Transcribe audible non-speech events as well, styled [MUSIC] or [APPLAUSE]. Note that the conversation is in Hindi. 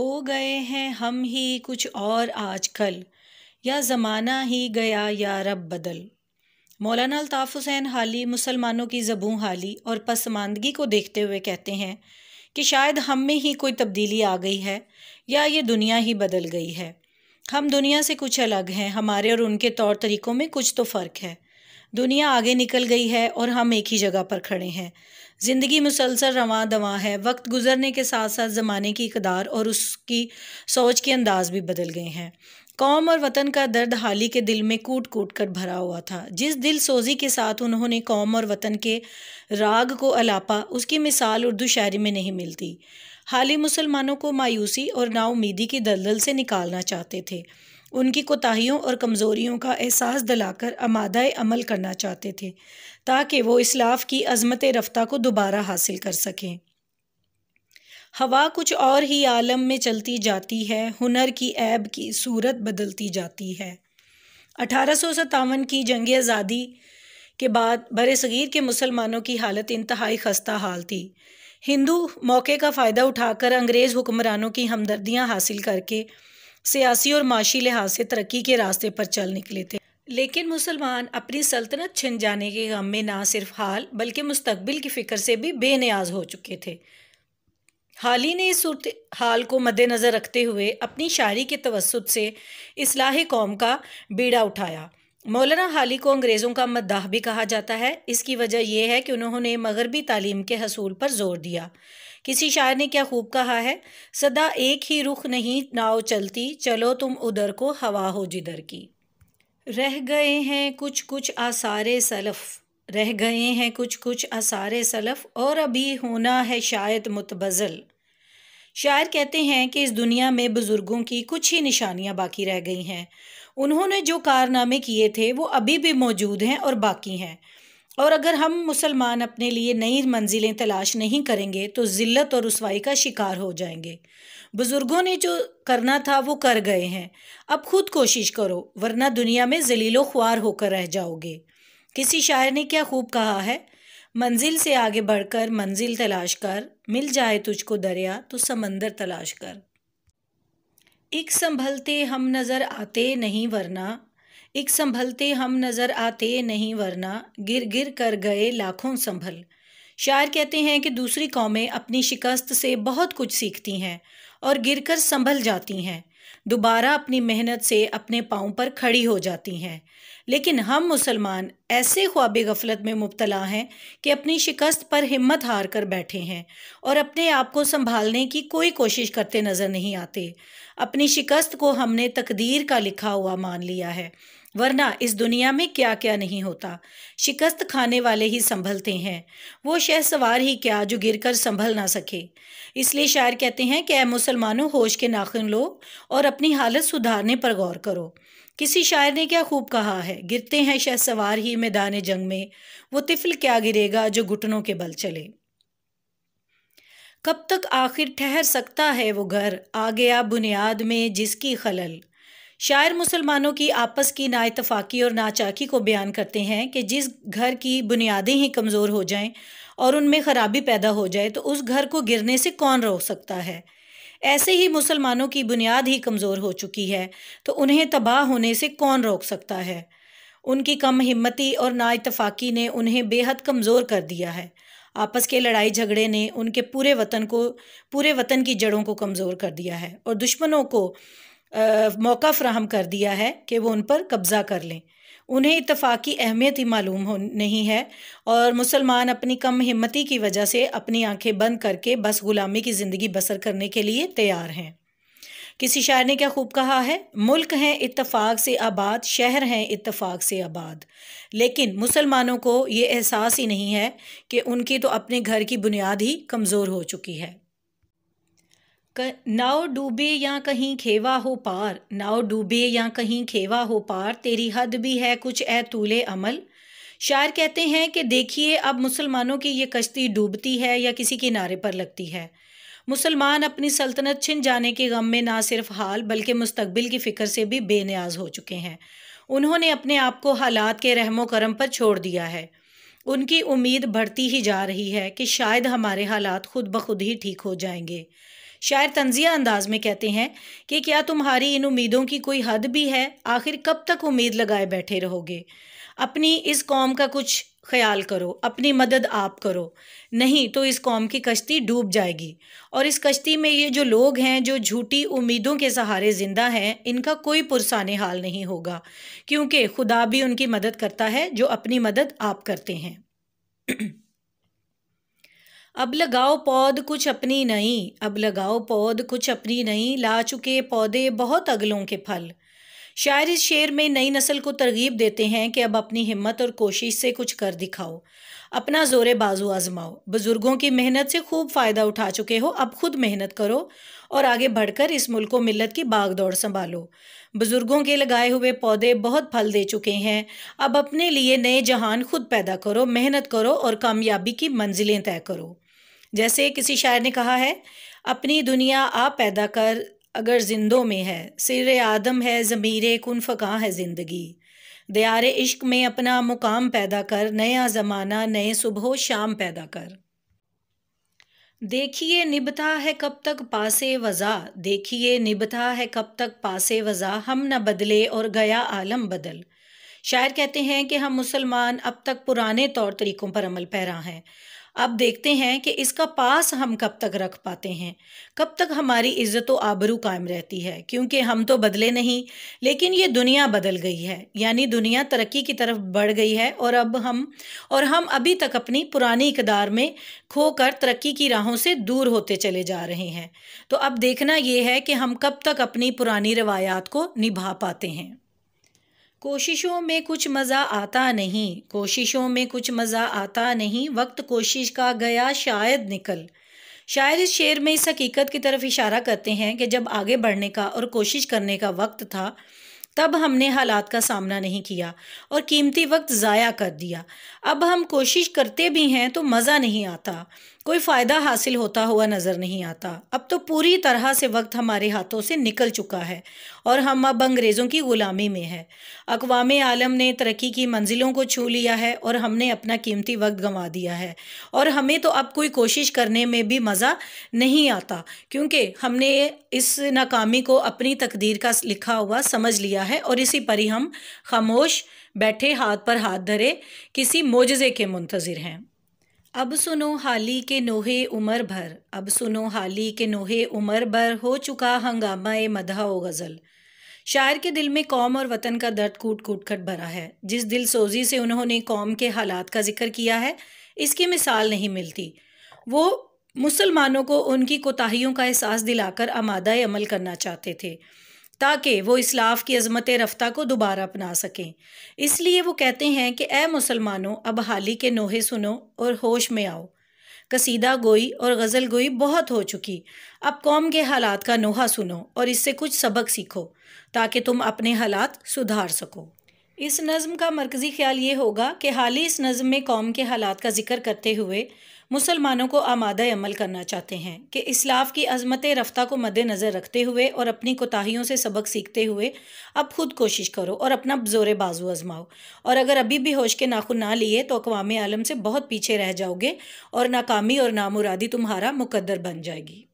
हो गए हैं हम ही कुछ और आजकल या ज़माना ही गया या रब बदल मौलाना अल्ताफ़ हुसैन हाली मुसलमानों की ज़बूँ हाली और पसमानदगी को देखते हुए कहते हैं कि शायद हम में ही कोई तब्दीली आ गई है या ये दुनिया ही बदल गई है हम दुनिया से कुछ अलग हैं हमारे और उनके तौर तरीक़ों में कुछ तो फ़र्क है दुनिया आगे निकल गई है और हम एक ही जगह पर खड़े हैं ज़िंदगी मुसलसल रवा दवा है वक्त गुजरने के साथ साथ ज़माने की इकदार और उसकी सोच के अंदाज भी बदल गए हैं कौम और वतन का दर्द हाल ही के दिल में कूट कूट कर भरा हुआ था जिस दिल सोजी के साथ उन्होंने कौम और वतन के राग को अलापा उसकी मिसाल उर्दू शायरी में नहीं मिलती हाल ही मुसलमानों को मायूसी और नाउमीदी की दलदल से निकालना चाहते थे उनकी कोताहियों और कमज़ोरियों का एहसास दिलाकर आमादा अमल करना चाहते थे ताकि वो इसलाफ की अजमत रफ़्तार को दोबारा हासिल कर सकें हवा कुछ और ही आलम में चलती जाती है हुनर की ऐब की सूरत बदलती जाती है अठारह सौ सतावन की जंग आज़ादी के बाद बर सग़ीर के मुसलमानों की हालत इंतहाई खस्ता हाल थी हिंदू मौके का फ़ायदा उठाकर अंग्रेज़ हुक्मरानों की हमदर्दियाँ हासिल करके सियासी और माशी लिहाज से तरक्की के रास्ते पर चल निकले थे लेकिन मुसलमान अपनी सल्तनत छिन जाने के गम में ना सिर्फ हाल बल्कि मुस्तबिल की फ़िक्र से भी बेनियाज हो चुके थे हाल ही ने इस सूरत हाल को मद्देनज़र रखते हुए अपनी शायरी के तवसत से इसलाह कौम का बीड़ा उठाया मौलाना हाली को अंग्रेज़ों का मद्दाह भी कहा जाता है इसकी वजह यह है कि उन्होंने मगरबी तालीम के हसूल पर जोर दिया किसी शायर ने क्या खूब कहा है सदा एक ही रुख नहीं नाव चलती चलो तुम उधर को हवा हो जिधर की रह गए हैं कुछ कुछ आसारे सलफ़ रह गए हैं कुछ कुछ आसार सलफ़ और अभी होना है शायद मुतबज़ल शायर कहते हैं कि इस दुनिया में बुज़ुर्गों की कुछ ही निशानियाँ बाकी रह गई हैं उन्होंने जो कारनामे किए थे वो अभी भी मौजूद हैं और बाकी हैं और अगर हम मुसलमान अपने लिए नई मंजिलें तलाश नहीं करेंगे तो ज़िल्लत और रसवाई का शिकार हो जाएंगे बुज़ुर्गों ने जो करना था वो कर गए हैं अब खुद कोशिश करो वरना दुनिया में जलीलो ख्वार होकर रह जाओगे किसी शायर ने क्या खूब कहा है मंजिल से आगे बढ़कर मंजिल तलाश कर मिल जाए तुझको दरिया तो समंदर तलाश कर एक संभलते हम नज़र आते नहीं वरना एक संभलते हम नज़र आते नहीं वरना गिर गिर कर गए लाखों संभल शायर कहते हैं कि दूसरी कौमें अपनी शिकस्त से बहुत कुछ सीखती हैं और गिरकर संभल जाती हैं दोबारा अपनी मेहनत से अपने पाँव पर खड़ी हो जाती हैं लेकिन हम मुसलमान ऐसे ख्वाब गफलत में मुबतला हैं कि अपनी शिकस्त पर हिम्मत हार कर बैठे हैं और अपने आप को संभालने की कोई कोशिश करते नज़र नहीं आते अपनी शिकस्त को हमने तकदीर का लिखा हुआ मान लिया है वरना इस दुनिया में क्या क्या नहीं होता शिकस्त खाने वाले ही संभलते हैं वो शह सवार ही क्या जो गिर कर संभल ना सके इसलिए शायर कहते हैं कि ए मुसलमानों होश के नाखिन लो और अपनी हालत सुधारने पर गौर करो किसी शायर ने क्या खूब कहा है गिरते हैं शह सवार ही मैदान जंग में वो तिफिल क्या गिरेगा जो घुटनों के बल चले कब तक आखिर ठहर सकता है वो घर आ गया बुनियाद में जिसकी खलल शायर मुसलमानों की आपस की नाइतफाक़ी और नाचाकी को बयान करते हैं कि जिस घर की बुनियादें ही कमज़ोर हो जाएं और उनमें खराबी पैदा हो जाए तो उस घर को गिरने से कौन रोक सकता है ऐसे ही मुसलमानों की बुनियाद ही कमज़ोर हो चुकी है तो उन्हें तबाह होने से कौन रोक सकता है उनकी कम हिम्मती और नाइतफाक़ी ने उन्हें बेहद कमज़ोर कर दिया है आपस के लड़ाई झगड़े ने उनके पूरे वतन को पूरे वतन की जड़ों को कमज़ोर कर दिया है और दुश्मनों को मौका फ्राहम कर दिया है कि वो उन पर कब्ज़ा कर लें उन्हें इतफाक़ी अहमियत ही मालूम हो नहीं है और मुसलमान अपनी कम हिम्मती की वजह से अपनी आंखें बंद करके बस ग़ुलामी की ज़िंदगी बसर करने के लिए तैयार हैं किसी शायर ने क्या खूब कहा है मुल्क हैं इतफाक़ से आबाद शहर हैं इतफाक़ से आबाद लेकिन मुसलमानों को ये एहसास ही नहीं है कि उनकी तो अपने घर की बुनियाद ही कमज़ोर हो चुकी है नाव डूबे या कहीं खेवा हो पार नाव डूबे या कहीं खेवा हो पार तेरी हद भी है कुछ ए तूले अमल शायर कहते हैं कि देखिए अब मुसलमानों की ये कश्ती डूबती है या किसी किनारे पर लगती है मुसलमान अपनी सल्तनत छिन जाने के गम में ना सिर्फ हाल बल्कि मुस्तबिल की फ़िक्र से भी बेनियाज हो चुके हैं उन्होंने अपने आप को हालात के रहमो करम पर छोड़ दिया है उनकी उम्मीद बढ़ती ही जा रही है कि शायद हमारे हालात खुद ब खुद ही ठीक हो जाएंगे शायर तंजिया अंदाज में कहते हैं कि क्या तुम्हारी इन उम्मीदों की कोई हद भी है आखिर कब तक उम्मीद लगाए बैठे रहोगे अपनी इस कौम का कुछ ख्याल करो अपनी मदद आप करो नहीं तो इस कौम की कश्ती डूब जाएगी और इस कश्ती में ये जो लोग हैं जो झूठी उम्मीदों के सहारे ज़िंदा हैं इनका कोई पुरसान हाल नहीं होगा क्योंकि खुदा भी उनकी मदद करता है जो अपनी मदद आप करते हैं [CLEARS THROAT] अब लगाओ पौध कुछ अपनी नहीं अब लगाओ पौध कुछ अपनी नहीं ला चुके पौधे बहुत अगलों के फल शायर इस शेर में नई नस्ल को तरगीब देते हैं कि अब अपनी हिम्मत और कोशिश से कुछ कर दिखाओ अपना जोर बाजू आजमाओ बुज़ुर्गों की मेहनत से खूब फ़ायदा उठा चुके हो अब खुद मेहनत करो और आगे बढ़कर इस मुल्क को मिलत की बाग दौड़ संभालो बुज़ुर्गों के लगाए हुए पौधे बहुत फल दे चुके हैं अब अपने लिए नए जहान खुद पैदा करो मेहनत करो और कामयाबी की मंजिलें तय करो जैसे किसी शायर ने कहा है अपनी दुनिया आप पैदा कर अगर जिंदों में है सिर आदम है ज़मीर कन फ़का है ज़िंदगी दयार इश्क में अपना मुकाम पैदा कर नया ज़माना नए सुबह शाम पैदा कर देखिए निभता है कब तक पासे वज़ा देखिए निभता है कब तक पासे वज़ा हम न बदले और गया आलम बदल शायर कहते हैं कि हम मुसलमान अब तक पुराने तौर तरीक़ों पर अमल पैरा हैं अब देखते हैं कि इसका पास हम कब तक रख पाते हैं कब तक हमारी इज़्ज़त व आबरू कायम रहती है क्योंकि हम तो बदले नहीं लेकिन ये दुनिया बदल गई है यानी दुनिया तरक्की की तरफ बढ़ गई है और अब हम और हम अभी तक अपनी पुरानी इकदार में खोकर तरक्की की राहों से दूर होते चले जा रहे हैं तो अब देखना ये है कि हम कब तक अपनी पुरानी रवायात को निभा पाते हैं कोशिशों में कुछ मज़ा आता नहीं कोशिशों में कुछ मज़ा आता नहीं वक्त कोशिश का गया शायद निकल शायद इस शेर में इस हकीकत की तरफ इशारा करते हैं कि जब आगे बढ़ने का और कोशिश करने का वक्त था तब हमने हालात का सामना नहीं किया और कीमती वक्त ज़ाया कर दिया अब हम कोशिश करते भी हैं तो मज़ा नहीं आता कोई फ़ायदा हासिल होता हुआ नज़र नहीं आता अब तो पूरी तरह से वक्त हमारे हाथों से निकल चुका है और हम अब अंग्रेज़ों की ग़ुलामी में है अकवाम आलम ने तरक्की की मंजिलों को छू लिया है और हमने अपना कीमती वक्त गंवा दिया है और हमें तो अब कोई कोशिश करने में भी मज़ा नहीं आता क्योंकि हमने इस नाकामी को अपनी तकदीर का लिखा हुआ समझ लिया है और इसी पर ही हम खामोश बैठे हाथ पर हाथ धरे किसी मोजे के मुंतज़र हैं अब सुनो हाली के नोहे उमर भर अब सुनो हाली के नोहे उमर भर हो चुका हंगामा ए मदहा व गज़ल शायर के दिल में कौम और वतन का दर्द कूट कूट कट भरा है जिस दिल सोजी से उन्होंने कौम के हालात का जिक्र किया है इसकी मिसाल नहीं मिलती वो मुसलमानों को उनकी कोताहियों का एहसास दिलाकर आमादा अमल करना चाहते थे ताकि वो इस्लाफ की अजमत रफ्ता को दोबारा अपना सकें इसलिए वो कहते हैं कि ऐ मुसलमानों अब हाली के नोहे सुनो और होश में आओ कसीदा गोई और गज़ल गोई बहुत हो चुकी अब कौम के हालात का नोहा सुनो और इससे कुछ सबक सीखो ताकि तुम अपने हालात सुधार सको इस नज़म का मरकज़ी ख्याल ये होगा कि हाल ही इस नज़म में कौम के हालात का जिक्र करते हुए मुसलमानों को आमादा अमल करना चाहते हैं कि इस्लाफ़ की अजमत रफ्ता को मद्देनज़र रखते हुए और अपनी कोताहीियों से सबक सीखते हुए अब खुद कोशिश करो और अपना जोर बाजू आजमाओ और अगर अभी भी होश के नाखुन ना लिए तो अकवाम आलम से बहुत पीछे रह जाओगे और नाकामी और नामुरादी तुम्हारा मुकदर बन जाएगी